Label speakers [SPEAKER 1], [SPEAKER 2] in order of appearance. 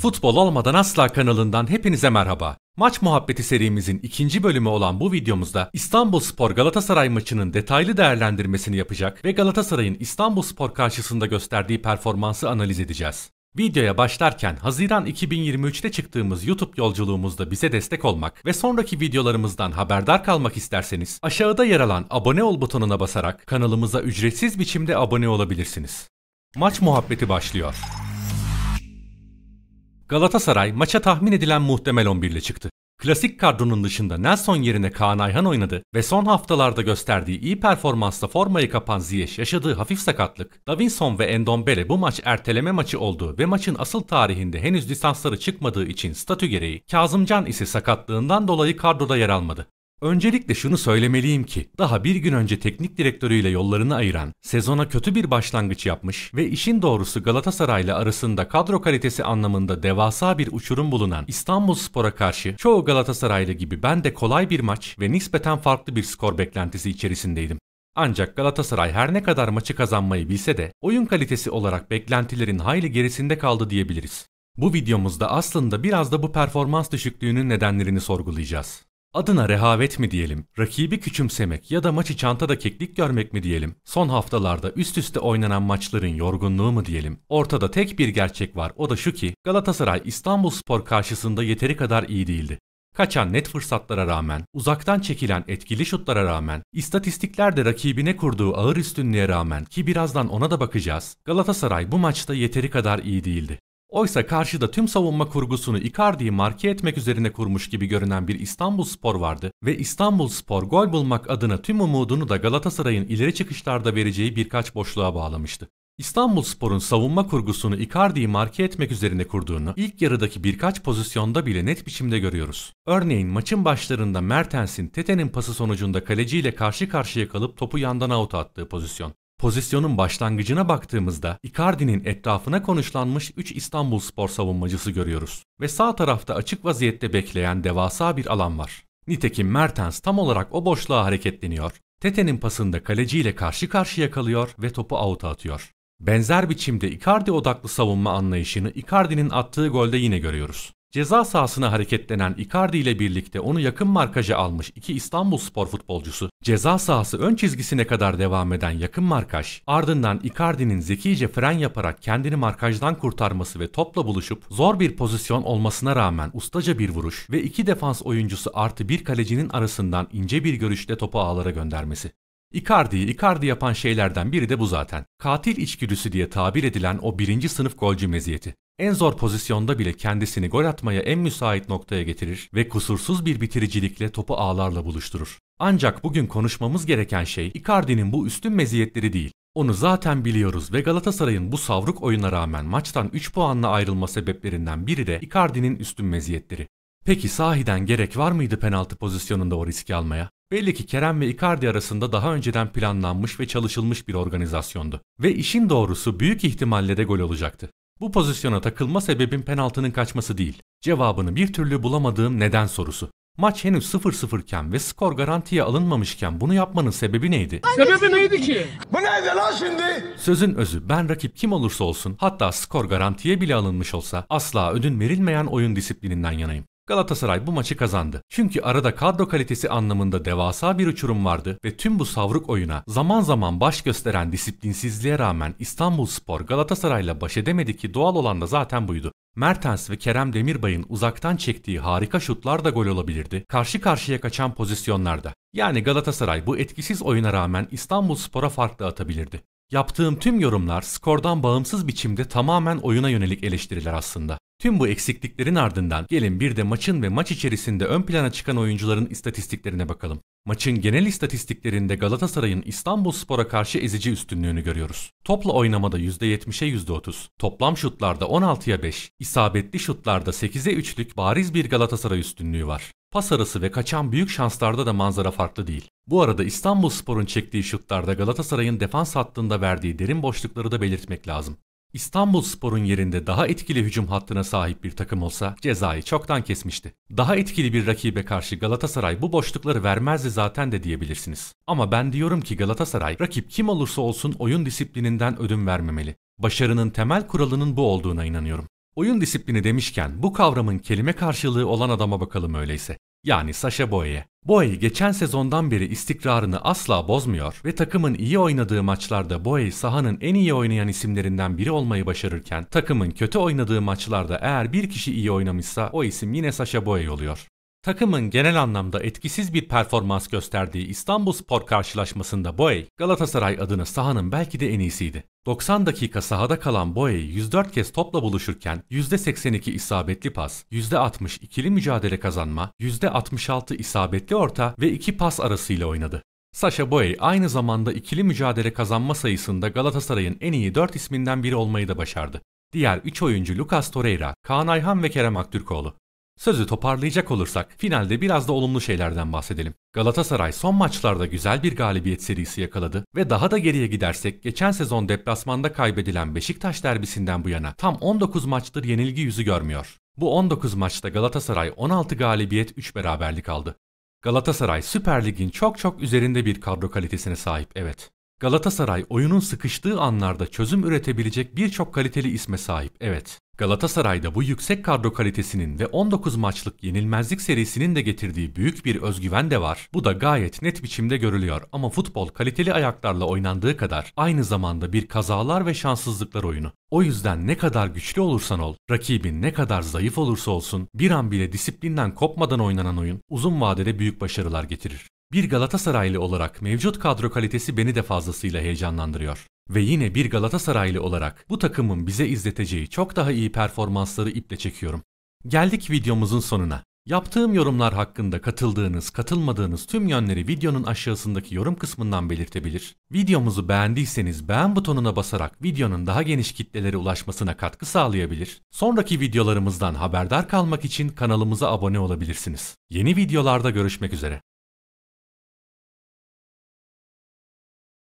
[SPEAKER 1] Futbol Olmadan Asla kanalından hepinize merhaba. Maç muhabbeti serimizin ikinci bölümü olan bu videomuzda İstanbul Spor Galatasaray maçının detaylı değerlendirmesini yapacak ve Galatasaray'ın İstanbul Spor karşısında gösterdiği performansı analiz edeceğiz. Videoya başlarken Haziran 2023'te çıktığımız YouTube yolculuğumuzda bize destek olmak ve sonraki videolarımızdan haberdar kalmak isterseniz aşağıda yer alan abone ol butonuna basarak kanalımıza ücretsiz biçimde abone olabilirsiniz. Maç muhabbeti başlıyor. Galatasaray maça tahmin edilen muhtemel 11 ile çıktı. Klasik kadronun dışında Nelson yerine Kaan Ayhan oynadı ve son haftalarda gösterdiği iyi performansla formayı kapan Ziyech yaşadığı hafif sakatlık, Davinson ve Endombele bu maç erteleme maçı olduğu ve maçın asıl tarihinde henüz lisansları çıkmadığı için statü gereği, Kazımcan ise sakatlığından dolayı kadroda yer almadı. Öncelikle şunu söylemeliyim ki daha bir gün önce teknik direktörüyle yollarını ayıran, sezona kötü bir başlangıç yapmış ve işin doğrusu Galatasaray'la arasında kadro kalitesi anlamında devasa bir uçurum bulunan İstanbul Spor'a karşı çoğu Galatasaraylı gibi ben de kolay bir maç ve nispeten farklı bir skor beklentisi içerisindeydim. Ancak Galatasaray her ne kadar maçı kazanmayı bilse de oyun kalitesi olarak beklentilerin hayli gerisinde kaldı diyebiliriz. Bu videomuzda aslında biraz da bu performans düşüklüğünün nedenlerini sorgulayacağız. Adına rehavet mi diyelim, rakibi küçümsemek ya da maçı çantada keklik görmek mi diyelim, son haftalarda üst üste oynanan maçların yorgunluğu mu diyelim, ortada tek bir gerçek var o da şu ki Galatasaray İstanbulspor karşısında yeteri kadar iyi değildi. Kaçan net fırsatlara rağmen, uzaktan çekilen etkili şutlara rağmen, istatistiklerde rakibine kurduğu ağır üstünlüğe rağmen ki birazdan ona da bakacağız, Galatasaray bu maçta yeteri kadar iyi değildi. Oysa karşıda tüm savunma kurgusunu Icardi'yi marke etmek üzerine kurmuş gibi görünen bir İstanbul Spor vardı ve İstanbul Spor gol bulmak adına tüm umudunu da Galatasaray'ın ileri çıkışlarda vereceği birkaç boşluğa bağlamıştı. İstanbul Spor'un savunma kurgusunu Icardi'yi marke etmek üzerine kurduğunu ilk yarıdaki birkaç pozisyonda bile net biçimde görüyoruz. Örneğin maçın başlarında Mertens'in Tete'nin pası sonucunda kaleciyle karşı karşıya kalıp topu yandan out attığı pozisyon. Pozisyonun başlangıcına baktığımızda Icardi'nin etrafına konuşlanmış 3 İstanbul spor savunmacısı görüyoruz. Ve sağ tarafta açık vaziyette bekleyen devasa bir alan var. Nitekim Mertens tam olarak o boşluğa hareketleniyor. Tete'nin pasında kaleciyle karşı karşıya kalıyor ve topu out'a atıyor. Benzer biçimde Icardi odaklı savunma anlayışını Icardi'nin attığı golde yine görüyoruz. Ceza sahasına hareketlenen Icardi ile birlikte onu yakın markaja almış iki İstanbul spor futbolcusu ceza sahası ön çizgisine kadar devam eden yakın markaj ardından Icardi'nin zekice fren yaparak kendini markajdan kurtarması ve topla buluşup zor bir pozisyon olmasına rağmen ustaca bir vuruş ve iki defans oyuncusu artı bir kalecinin arasından ince bir görüşle topu ağlara göndermesi. Icardi'yi Icardi yapan şeylerden biri de bu zaten. Katil içgüdüsü diye tabir edilen o birinci sınıf golcü meziyeti. En zor pozisyonda bile kendisini gol atmaya en müsait noktaya getirir ve kusursuz bir bitiricilikle topu ağlarla buluşturur. Ancak bugün konuşmamız gereken şey Icardi'nin bu üstün meziyetleri değil. Onu zaten biliyoruz ve Galatasaray'ın bu savruk oyuna rağmen maçtan 3 puanla ayrılma sebeplerinden biri de Icardi'nin üstün meziyetleri. Peki sahiden gerek var mıydı penaltı pozisyonunda o riski almaya? Belli ki Kerem ve Icardi arasında daha önceden planlanmış ve çalışılmış bir organizasyondu. Ve işin doğrusu büyük ihtimalle de gol olacaktı. Bu pozisyona takılma sebebim penaltının kaçması değil. Cevabını bir türlü bulamadığım neden sorusu. Maç henüz 0-0 iken ve skor garantiye alınmamışken bunu yapmanın sebebi neydi? Sebebi neydi ki? Bu neydi lan şimdi? Sözün özü ben rakip kim olursa olsun hatta skor garantiye bile alınmış olsa asla ödün verilmeyen oyun disiplininden yanayım. Galatasaray bu maçı kazandı. Çünkü arada kadro kalitesi anlamında devasa bir uçurum vardı ve tüm bu savruk oyuna zaman zaman baş gösteren disiplinsizliğe rağmen İstanbul Spor Galatasaray'la baş edemedi ki doğal olan da zaten buydu. Mertens ve Kerem Demirbay'ın uzaktan çektiği harika şutlar da gol olabilirdi. Karşı karşıya kaçan pozisyonlarda. Yani Galatasaray bu etkisiz oyuna rağmen İstanbul Spor'a farklı atabilirdi. Yaptığım tüm yorumlar skordan bağımsız biçimde tamamen oyuna yönelik eleştiriler aslında. Tüm bu eksikliklerin ardından gelin bir de maçın ve maç içerisinde ön plana çıkan oyuncuların istatistiklerine bakalım. Maçın genel istatistiklerinde Galatasaray'ın İstanbul Spor'a karşı ezici üstünlüğünü görüyoruz. Topla oynamada %70'e %30, toplam şutlarda 16'ya 5, isabetli şutlarda 8'e 3'lük bariz bir Galatasaray üstünlüğü var. Pas arası ve kaçan büyük şanslarda da manzara farklı değil. Bu arada İstanbul Spor'un çektiği şutlarda Galatasaray'ın defans hattında verdiği derin boşlukları da belirtmek lazım. İstanbul Spor'un yerinde daha etkili hücum hattına sahip bir takım olsa cezayı çoktan kesmişti. Daha etkili bir rakibe karşı Galatasaray bu boşlukları vermezdi zaten de diyebilirsiniz. Ama ben diyorum ki Galatasaray rakip kim olursa olsun oyun disiplininden ödün vermemeli. Başarının temel kuralının bu olduğuna inanıyorum. Oyun disiplini demişken bu kavramın kelime karşılığı olan adama bakalım öyleyse yani Sasha Boye. Boye geçen sezondan beri istikrarını asla bozmuyor ve takımın iyi oynadığı maçlarda Boye sahanın en iyi oynayan isimlerinden biri olmayı başarırken takımın kötü oynadığı maçlarda eğer bir kişi iyi oynamışsa o isim yine Sasha Boye oluyor. Takımın genel anlamda etkisiz bir performans gösterdiği İstanbul Spor karşılaşmasında Boye, Galatasaray adına sahanın belki de en iyisiydi. 90 dakika sahada kalan Boye, 104 kez topla buluşurken %82 isabetli pas, %60 ikili mücadele kazanma, %66 isabetli orta ve 2 pas arasıyla oynadı. Sasha Boye aynı zamanda ikili mücadele kazanma sayısında Galatasaray'ın en iyi 4 isminden biri olmayı da başardı. Diğer 3 oyuncu Lucas Torreira, Kaan Ayhan ve Kerem Aktürkoğlu. Sözü toparlayacak olursak finalde biraz da olumlu şeylerden bahsedelim. Galatasaray son maçlarda güzel bir galibiyet serisi yakaladı ve daha da geriye gidersek geçen sezon deplasmanda kaybedilen Beşiktaş derbisinden bu yana tam 19 maçtır yenilgi yüzü görmüyor. Bu 19 maçta Galatasaray 16 galibiyet 3 beraberlik aldı. Galatasaray Süper Lig'in çok çok üzerinde bir kadro kalitesine sahip evet. Galatasaray oyunun sıkıştığı anlarda çözüm üretebilecek birçok kaliteli isme sahip. Evet. Galatasaray'da bu yüksek kadro kalitesinin ve 19 maçlık yenilmezlik serisinin de getirdiği büyük bir özgüven de var. Bu da gayet net biçimde görülüyor ama futbol kaliteli ayaklarla oynandığı kadar aynı zamanda bir kazalar ve şanssızlıklar oyunu. O yüzden ne kadar güçlü olursan ol, rakibin ne kadar zayıf olursa olsun bir an bile disiplinden kopmadan oynanan oyun uzun vadede büyük başarılar getirir. Bir Galatasaraylı olarak mevcut kadro kalitesi beni de fazlasıyla heyecanlandırıyor. Ve yine bir Galatasaraylı olarak bu takımın bize izleteceği çok daha iyi performansları iple çekiyorum. Geldik videomuzun sonuna. Yaptığım yorumlar hakkında katıldığınız, katılmadığınız tüm yönleri videonun aşağısındaki yorum kısmından belirtebilir. Videomuzu beğendiyseniz beğen butonuna basarak videonun daha geniş kitlelere ulaşmasına katkı sağlayabilir. Sonraki videolarımızdan haberdar kalmak için kanalımıza abone olabilirsiniz. Yeni videolarda görüşmek üzere.